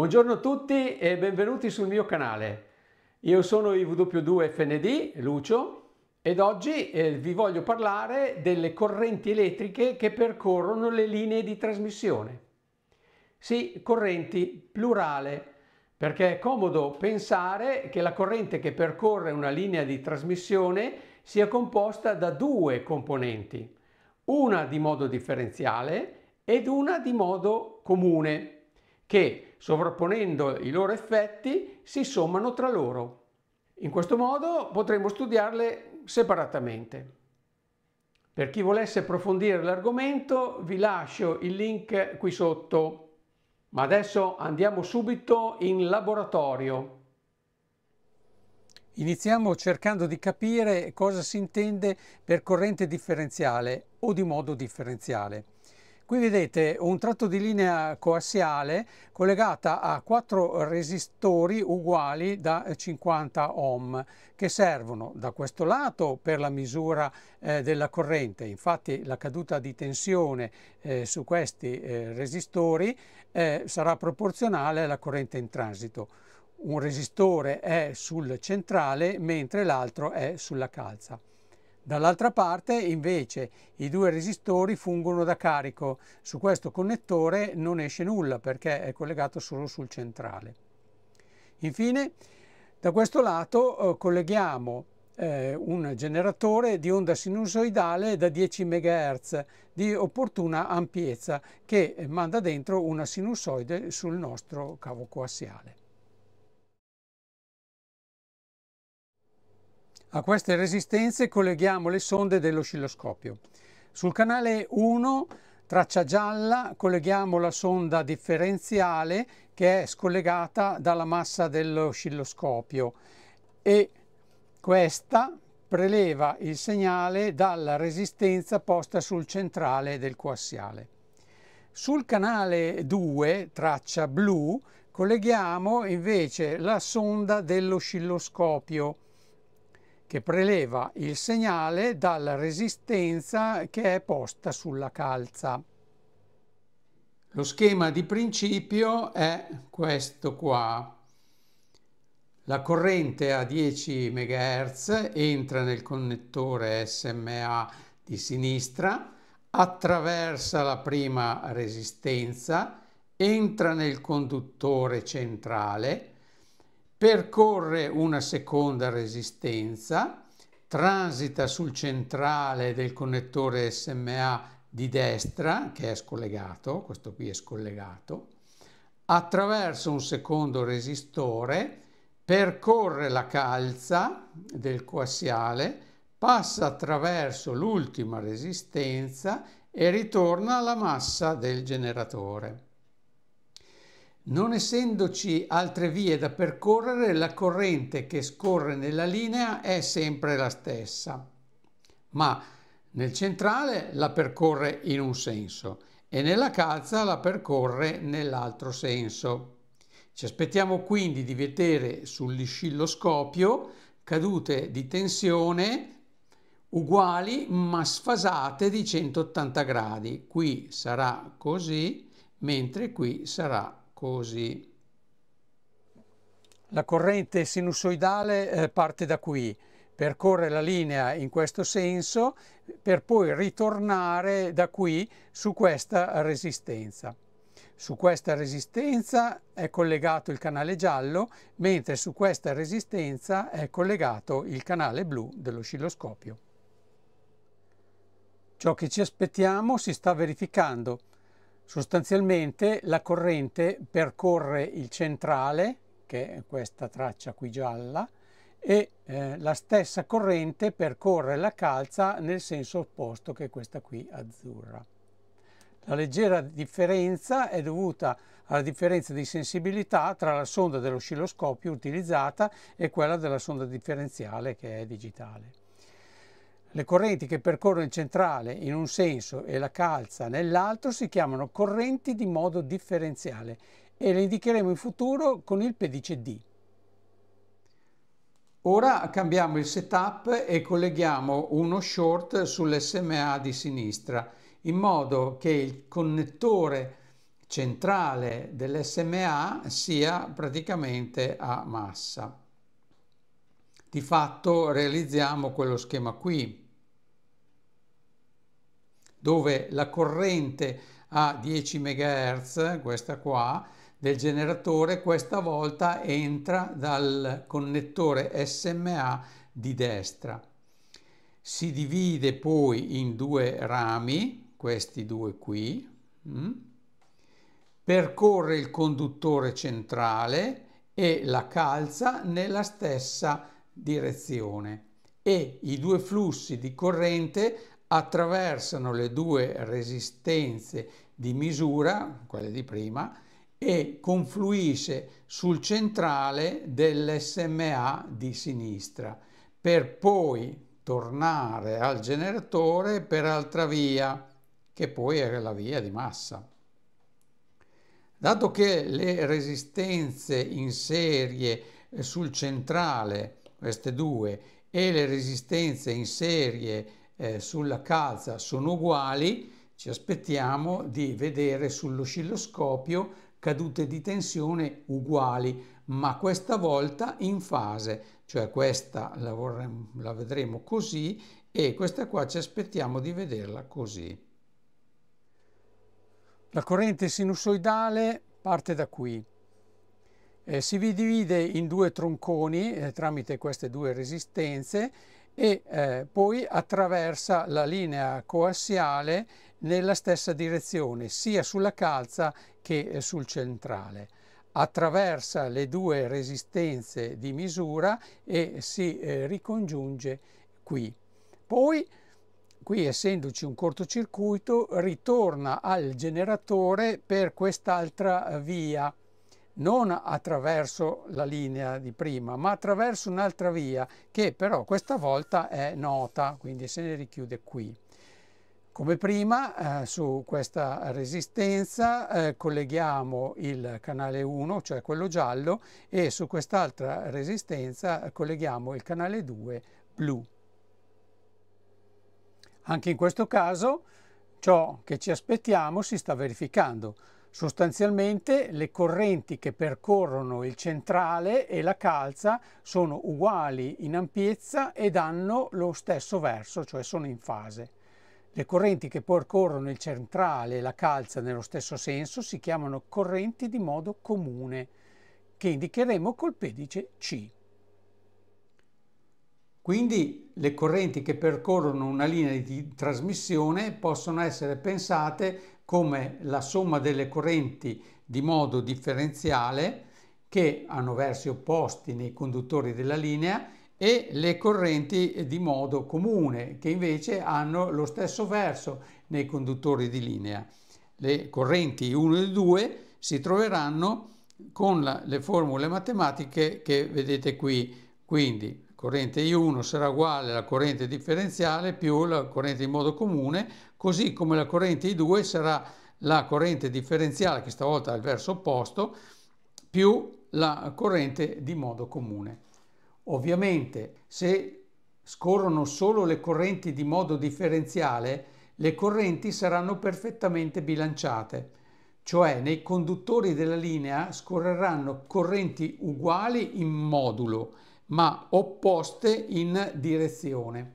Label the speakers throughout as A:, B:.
A: Buongiorno a tutti e benvenuti sul mio canale. Io sono w 2 fnd Lucio, ed oggi eh, vi voglio parlare delle correnti elettriche che percorrono le linee di trasmissione. Sì, correnti, plurale, perché è comodo pensare che la corrente che percorre una linea di trasmissione sia composta da due componenti, una di modo differenziale ed una di modo comune, che sovrapponendo i loro effetti, si sommano tra loro. In questo modo potremo studiarle separatamente. Per chi volesse approfondire l'argomento vi lascio il link qui sotto. Ma adesso andiamo subito in laboratorio. Iniziamo cercando di capire cosa si intende per corrente differenziale o di modo differenziale. Qui vedete un tratto di linea coassiale collegata a quattro resistori uguali da 50 ohm che servono da questo lato per la misura eh, della corrente. Infatti la caduta di tensione eh, su questi eh, resistori eh, sarà proporzionale alla corrente in transito. Un resistore è sul centrale mentre l'altro è sulla calza. Dall'altra parte invece i due resistori fungono da carico, su questo connettore non esce nulla perché è collegato solo sul centrale. Infine da questo lato eh, colleghiamo eh, un generatore di onda sinusoidale da 10 MHz di opportuna ampiezza che manda dentro una sinusoide sul nostro cavo coassiale. A queste resistenze colleghiamo le sonde dell'oscilloscopio. Sul canale 1, traccia gialla, colleghiamo la sonda differenziale che è scollegata dalla massa dell'oscilloscopio e questa preleva il segnale dalla resistenza posta sul centrale del coassiale. Sul canale 2, traccia blu, colleghiamo invece la sonda dell'oscilloscopio che preleva il segnale dalla resistenza che è posta sulla calza. Lo schema di principio è questo qua. La corrente a 10 MHz entra nel connettore SMA di sinistra, attraversa la prima resistenza, entra nel conduttore centrale percorre una seconda resistenza, transita sul centrale del connettore SMA di destra, che è scollegato, questo qui è scollegato, attraverso un secondo resistore, percorre la calza del coassiale, passa attraverso l'ultima resistenza e ritorna alla massa del generatore. Non essendoci altre vie da percorrere, la corrente che scorre nella linea è sempre la stessa, ma nel centrale la percorre in un senso e nella calza la percorre nell'altro senso. Ci aspettiamo quindi di vedere sull'iscilloscopio cadute di tensione uguali ma sfasate di 180 gradi. Qui sarà così, mentre qui sarà così così. La corrente sinusoidale eh, parte da qui, percorre la linea in questo senso per poi ritornare da qui su questa resistenza. Su questa resistenza è collegato il canale giallo, mentre su questa resistenza è collegato il canale blu dell'oscilloscopio. Ciò che ci aspettiamo si sta verificando. Sostanzialmente la corrente percorre il centrale, che è questa traccia qui gialla, e eh, la stessa corrente percorre la calza nel senso opposto che è questa qui azzurra. La leggera differenza è dovuta alla differenza di sensibilità tra la sonda dell'oscilloscopio utilizzata e quella della sonda differenziale che è digitale. Le correnti che percorrono il centrale in un senso e la calza nell'altro si chiamano correnti di modo differenziale e le indicheremo in futuro con il pedice D. Ora cambiamo il setup e colleghiamo uno short sull'SMA di sinistra in modo che il connettore centrale dell'SMA sia praticamente a massa. Di fatto realizziamo quello schema qui dove la corrente a 10 MHz, questa qua, del generatore, questa volta entra dal connettore SMA di destra. Si divide poi in due rami, questi due qui, mm? percorre il conduttore centrale e la calza nella stessa direzione e i due flussi di corrente attraversano le due resistenze di misura, quelle di prima, e confluisce sul centrale dell'SMA di sinistra, per poi tornare al generatore per altra via, che poi è la via di massa. Dato che le resistenze in serie eh, sul centrale, queste due, e le resistenze in serie eh, sulla calza sono uguali, ci aspettiamo di vedere sull'oscilloscopio cadute di tensione uguali, ma questa volta in fase, cioè questa la, vorremmo, la vedremo così e questa qua ci aspettiamo di vederla così. La corrente sinusoidale parte da qui. Eh, si divide in due tronconi eh, tramite queste due resistenze e eh, poi attraversa la linea coassiale nella stessa direzione sia sulla calza che eh, sul centrale. Attraversa le due resistenze di misura e si eh, ricongiunge qui. Poi qui essendoci un cortocircuito ritorna al generatore per quest'altra via non attraverso la linea di prima, ma attraverso un'altra via che però questa volta è nota, quindi se ne richiude qui. Come prima eh, su questa resistenza eh, colleghiamo il canale 1, cioè quello giallo, e su quest'altra resistenza colleghiamo il canale 2 blu. Anche in questo caso ciò che ci aspettiamo si sta verificando Sostanzialmente le correnti che percorrono il centrale e la calza sono uguali in ampiezza ed hanno lo stesso verso, cioè sono in fase. Le correnti che percorrono il centrale e la calza nello stesso senso si chiamano correnti di modo comune, che indicheremo col pedice C. Quindi le correnti che percorrono una linea di trasmissione possono essere pensate come la somma delle correnti di modo differenziale che hanno versi opposti nei conduttori della linea e le correnti di modo comune che invece hanno lo stesso verso nei conduttori di linea. Le correnti 1 e 2 si troveranno con la, le formule matematiche che vedete qui. Quindi corrente I1 sarà uguale alla corrente differenziale più la corrente di modo comune così come la corrente I2 sarà la corrente differenziale, che stavolta è al verso opposto, più la corrente di modo comune. Ovviamente se scorrono solo le correnti di modo differenziale, le correnti saranno perfettamente bilanciate, cioè nei conduttori della linea scorreranno correnti uguali in modulo, ma opposte in direzione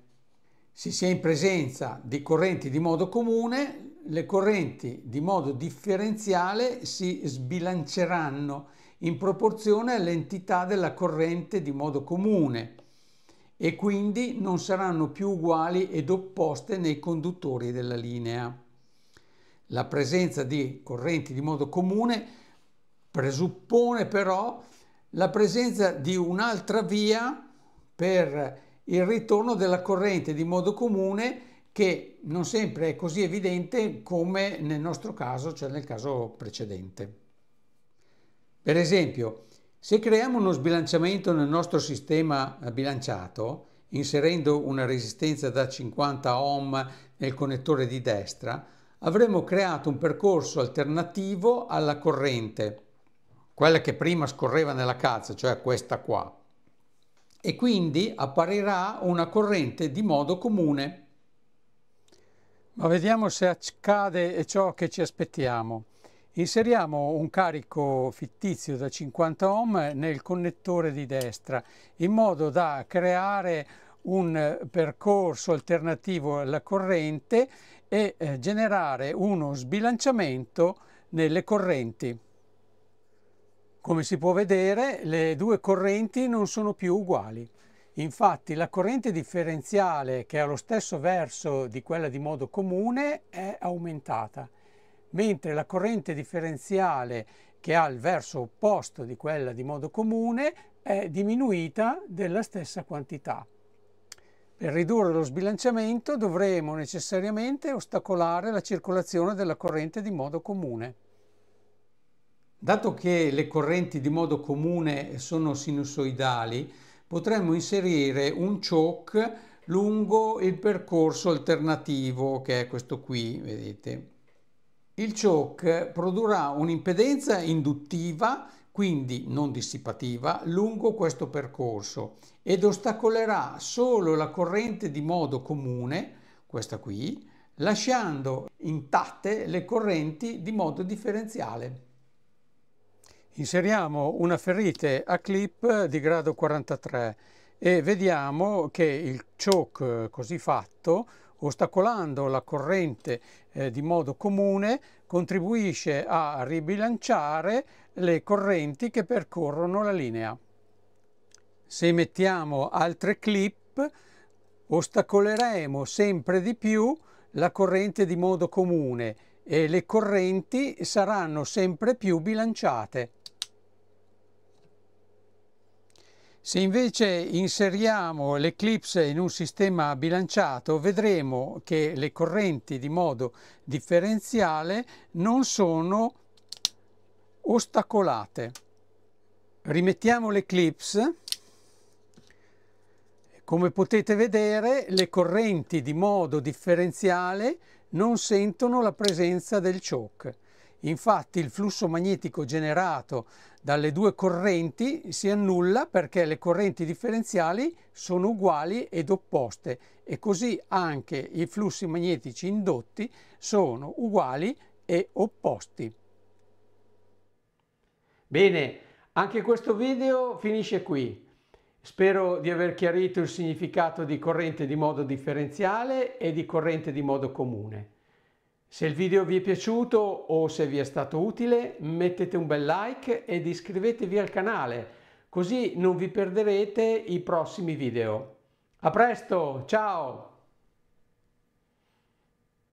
A: se si è in presenza di correnti di modo comune, le correnti di modo differenziale si sbilanceranno in proporzione all'entità della corrente di modo comune e quindi non saranno più uguali ed opposte nei conduttori della linea. La presenza di correnti di modo comune presuppone però la presenza di un'altra via per il ritorno della corrente di modo comune che non sempre è così evidente come nel nostro caso, cioè nel caso precedente. Per esempio, se creiamo uno sbilanciamento nel nostro sistema bilanciato, inserendo una resistenza da 50 ohm nel connettore di destra, avremo creato un percorso alternativo alla corrente, quella che prima scorreva nella calza, cioè questa qua e quindi apparirà una corrente di modo comune. Ma vediamo se accade ciò che ci aspettiamo. Inseriamo un carico fittizio da 50 ohm nel connettore di destra in modo da creare un eh, percorso alternativo alla corrente e eh, generare uno sbilanciamento nelle correnti. Come si può vedere, le due correnti non sono più uguali. Infatti la corrente differenziale, che ha lo stesso verso di quella di modo comune, è aumentata, mentre la corrente differenziale, che ha il verso opposto di quella di modo comune, è diminuita della stessa quantità. Per ridurre lo sbilanciamento dovremo necessariamente ostacolare la circolazione della corrente di modo comune. Dato che le correnti di modo comune sono sinusoidali, potremmo inserire un choke lungo il percorso alternativo che è questo qui, vedete. Il choke produrrà un'impedenza induttiva, quindi non dissipativa, lungo questo percorso ed ostacolerà solo la corrente di modo comune, questa qui, lasciando intatte le correnti di modo differenziale. Inseriamo una ferrite a clip di grado 43 e vediamo che il choke così fatto ostacolando la corrente eh, di modo comune contribuisce a ribilanciare le correnti che percorrono la linea. Se mettiamo altre clip ostacoleremo sempre di più la corrente di modo comune e le correnti saranno sempre più bilanciate. Se invece inseriamo l'eclipse in un sistema bilanciato vedremo che le correnti di modo differenziale non sono ostacolate. Rimettiamo l'eclipse. Come potete vedere le correnti di modo differenziale non sentono la presenza del choke. Infatti il flusso magnetico generato dalle due correnti si annulla perché le correnti differenziali sono uguali ed opposte e così anche i flussi magnetici indotti sono uguali e opposti. Bene, anche questo video finisce qui. Spero di aver chiarito il significato di corrente di modo differenziale e di corrente di modo comune. Se il video vi è piaciuto o se vi è stato utile mettete un bel like ed iscrivetevi al canale così non vi perderete i prossimi video. A presto, ciao!